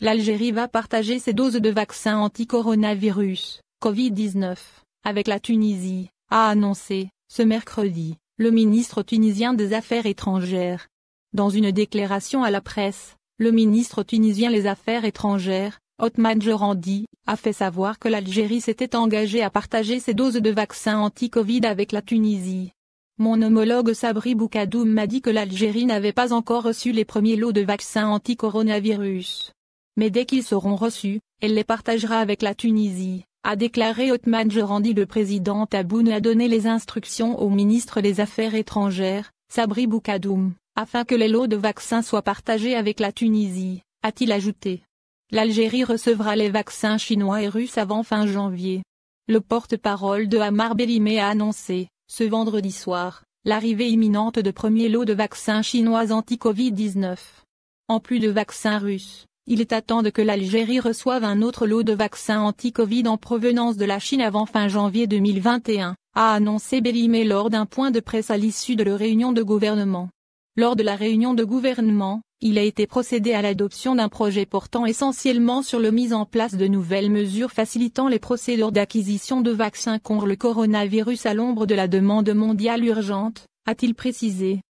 l'Algérie va partager ses doses de vaccins anti-coronavirus, Covid-19, avec la Tunisie, a annoncé, ce mercredi, le ministre tunisien des Affaires étrangères. Dans une déclaration à la presse, le ministre tunisien des Affaires étrangères, Otman Jorandi, a fait savoir que l'Algérie s'était engagée à partager ses doses de vaccins anti-Covid avec la Tunisie. Mon homologue Sabri Boukadoum m'a dit que l'Algérie n'avait pas encore reçu les premiers lots de vaccins anti-coronavirus mais dès qu'ils seront reçus, elle les partagera avec la Tunisie, a déclaré Otman Jorandi. le président Taboun a donné les instructions au ministre des Affaires étrangères, Sabri Boukadoum, afin que les lots de vaccins soient partagés avec la Tunisie, a-t-il ajouté. L'Algérie recevra les vaccins chinois et russes avant fin janvier. Le porte-parole de Hamar Belimé a annoncé, ce vendredi soir, l'arrivée imminente de premiers lots de vaccins chinois anti-Covid-19. En plus de vaccins russes, il est temps que l'Algérie reçoive un autre lot de vaccins anti-Covid en provenance de la Chine avant fin janvier 2021, a annoncé Bélimé lors d'un point de presse à l'issue de la réunion de gouvernement. Lors de la réunion de gouvernement, il a été procédé à l'adoption d'un projet portant essentiellement sur la mise en place de nouvelles mesures facilitant les procédures d'acquisition de vaccins contre le coronavirus à l'ombre de la demande mondiale urgente, a-t-il précisé.